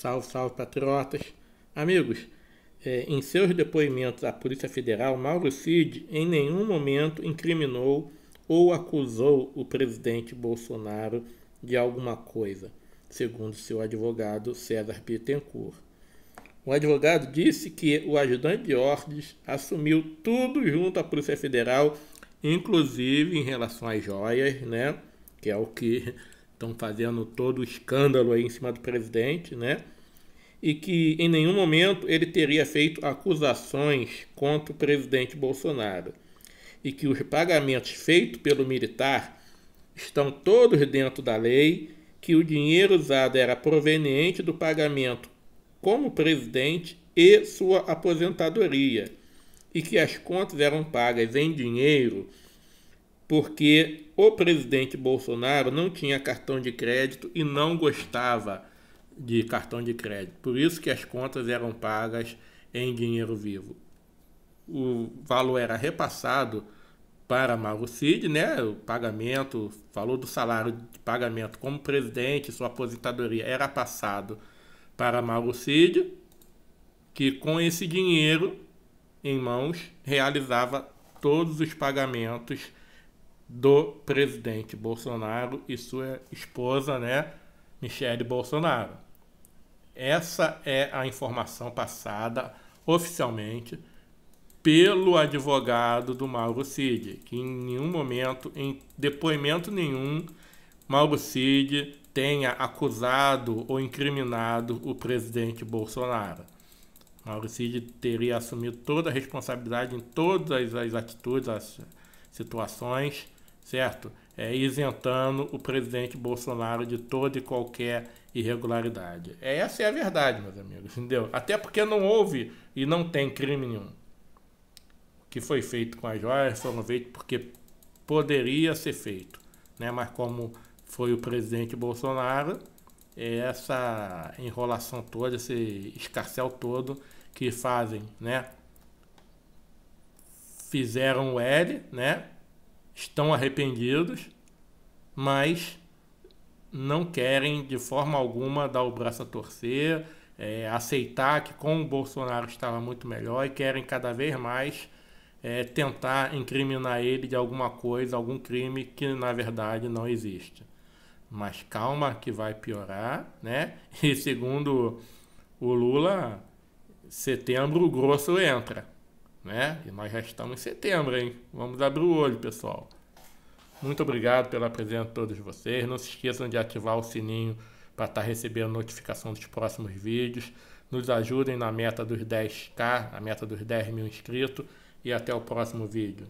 Salve, salve, patriotas. Amigos, é, em seus depoimentos à Polícia Federal, Mauro Cid em nenhum momento incriminou ou acusou o presidente Bolsonaro de alguma coisa, segundo seu advogado César Bittencourt. O advogado disse que o ajudante de ordens assumiu tudo junto à Polícia Federal, inclusive em relação às joias, né? Que é o que estão fazendo todo o escândalo aí em cima do presidente, né? E que em nenhum momento ele teria feito acusações contra o presidente Bolsonaro. E que os pagamentos feitos pelo militar estão todos dentro da lei, que o dinheiro usado era proveniente do pagamento como presidente e sua aposentadoria, e que as contas eram pagas em dinheiro porque o presidente Bolsonaro não tinha cartão de crédito e não gostava de cartão de crédito. Por isso que as contas eram pagas em dinheiro vivo. O valor era repassado para Mauro Cid, né? O pagamento, falou do salário de pagamento como presidente, sua aposentadoria era passado para Mauro Cid, que com esse dinheiro em mãos realizava todos os pagamentos do presidente Bolsonaro e sua esposa, né, Michele Bolsonaro. Essa é a informação passada oficialmente pelo advogado do Mauro Cid, que em nenhum momento, em depoimento nenhum, Mauro Cid tenha acusado ou incriminado o presidente Bolsonaro. Mauro Cid teria assumido toda a responsabilidade em todas as atitudes, as situações certo? É, isentando o presidente Bolsonaro de toda e qualquer irregularidade. Essa é a verdade, meus amigos, entendeu? Até porque não houve e não tem crime nenhum. O que foi feito com as joias foi feito porque poderia ser feito, né? Mas como foi o presidente Bolsonaro, essa enrolação toda, esse escarcel todo que fazem, né? Fizeram o L, né? estão arrependidos, mas não querem de forma alguma dar o braço a torcer, é, aceitar que com o Bolsonaro estava muito melhor e querem cada vez mais é, tentar incriminar ele de alguma coisa, algum crime que na verdade não existe. Mas calma que vai piorar, né? E segundo o Lula, setembro o grosso entra né? E nós já estamos em setembro, hein? Vamos abrir o olho, pessoal. Muito obrigado pela presença de todos vocês. Não se esqueçam de ativar o sininho para estar tá recebendo notificação dos próximos vídeos. Nos ajudem na meta dos 10k, a meta dos 10 mil inscritos. E até o próximo vídeo.